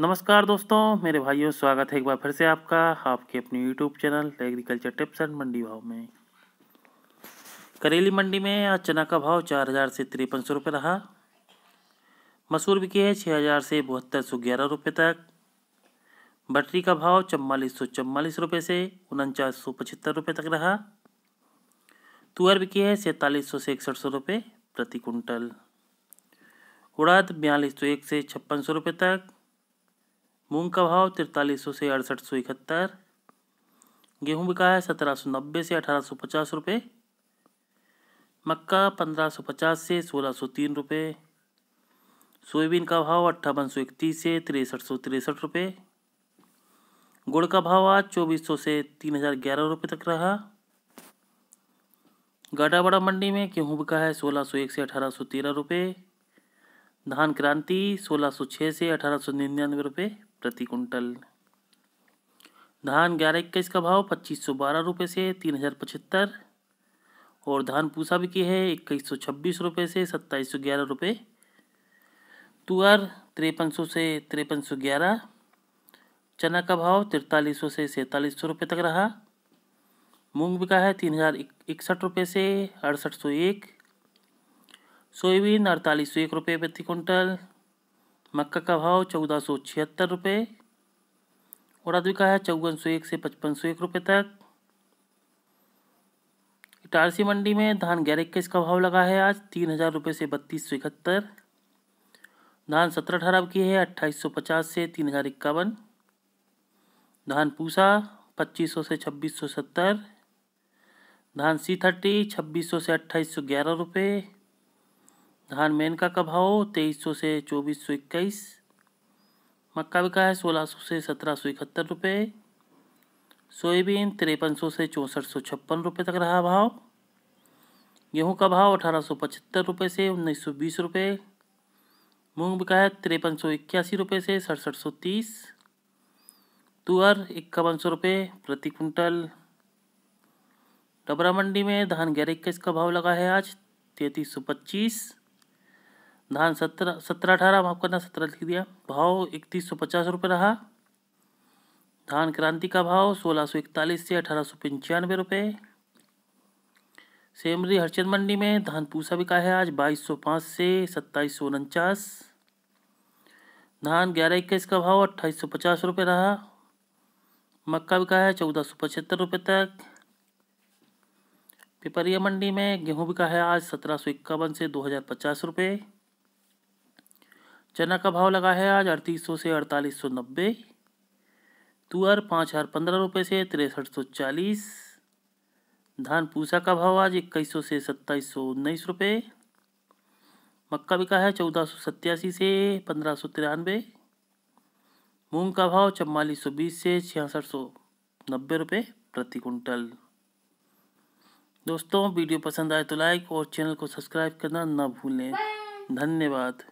नमस्कार दोस्तों मेरे भाइयों स्वागत है एक बार फिर से आपका आपके अपने YouTube channel agriculture tips and Mandi Bhav में करेली मंडी में आज चना का भाव चार हज़ार से तिरपन सौ रुपये रहा मसूर बिके है छः हज़ार से बहत्तर सौ ग्यारह रुपये तक बटरी का भाव चम्मालीस सौ चम्मालीस रुपये से उनचास सौ पचहत्तर रुपये तक रहा तुअर बिकी है सैंतालीस सौ से इकसठ सौ रुपये प्रति कुंटल उड़द बयालीस सौ एक से छप्पन सौ रुपये तक मूंग का भाव तिरतालीस सौ से अड़सठ सौ इकहत्तर गेहूँ बिका है सत्रह सौ नब्बे से अठारह सौ पचास रुपये मक्का पंद्रह सौ पचास से सोलह सौ तीन रुपये सोयाबीन का भाव अट्ठावन सौ इकतीस से तिरसठ सौ तिरसठ रुपये गुड़ का भाव आज चौबीस सौ से तीन हज़ार ग्यारह रुपये तक रहा गाटा बड़ा मंडी में गेहूँ बिका है सोलह सौ एक से अठारह सौ तेरह रुपये धान क्रांति सोलह सौ छः से अठारह सौ निन्यानवे रुपये प्रति कुंटल धान ग्यारह इक्कीस का भाव पच्चीस सौ बारह रुपये से तीन हज़ार पचहत्तर और धान पूसा की है इक्कीस सौ छब्बीस रुपये से सत्ताईस सौ ग्यारह रुपये तुअर तिरपन सौ से तिरपन सौ ग्यारह चना का भाव तिरतालीस सौ से सैंतालीस सौ रुपये तक रहा मूंग का है तीन हज़ार इकसठ रुपये से अड़सठ सौ एक सोयाबीन अड़तालीस सौ एक रुपये प्रति कुंटल मक्का का भाव चौदह सौ छिहत्तर रुपये और बिका का है चौवन सौ एक से पचपन सौ एक रुपये तक इटारसी मंडी में धान ग्यारह इक्कीस का भाव लगा है आज तीन हज़ार रुपये से बत्तीस सौ इकहत्तर धान सत्रह अठारह की है अट्ठाईस सौ पचास से तीन हज़ार इक्यावन धान पूसा पच्चीस सौ से छब्बीस सौ सत्तर धान सी थर्टी छब्बीस सौ से अट्ठाईस सौ ग्यारह रुपये धान मेन का भाव तेईस सौ से चौबीस सौ इक्कीस मक्का बिका है सोलह सौ से सत्रह सौ इकहत्तर रुपये सोयाबीन तिरपन सौ से चौंसठ सौ छप्पन रुपये तक रहा भाव गेहूं का भाव अठारह सौ पचहत्तर रुपये से उन्नीस सौ बीस रुपये मूँग बिका है तिरपन सौ इक्यासी रुपये से सड़सठ सौ तीस तुअर इक्यावन सौ रुपये प्रति कुंटल डबरा मंडी में धान ग्यारह इक्कीस का भाव लगा है आज तैंतीस सौ पच्चीस धान सत्रह सत्रह अठारह माफ करना सत्रह लिख दिया भाव इकतीस सौ पचास रुपये रहा धान क्रांति का भाव सोलह सौ इकतालीस से अठारह सौ पंचानवे रुपये सेमरी हरचंद मंडी में धान पूसा बिका है आज बाईस सौ पाँच से सत्ताईस सौ उनचास धान ग्यारह इक्कीस का भाव अट्ठाईस सौ पचास रुपये रहा मक्का बिका है चौदह सौ पचहत्तर रुपये तक पिपरिया मंडी में गेहूं बिका है आज सत्रह सौ इक्यावन से दो हज़ार पचास रुपये चना का भाव लगा है आज अड़तीस सौ से अड़तालीस सौ नब्बे तुअर पाँच हज़ार पंद्रह रुपये से तिरसठ सौ चालीस धान पूसा का भाव आज इक्कीस सौ से सत्ताईस सौ उन्नीस रुपये मक्का बिका है चौदह सौ सत्तासी से पंद्रह सौ तिरानवे मूंग का भाव चवालीस सौ बीस से छियासठ सौ नब्बे रुपये प्रति कुंटल दोस्तों वीडियो पसंद आए तो लाइक और चैनल को सब्सक्राइब करना ना भूलें धन्यवाद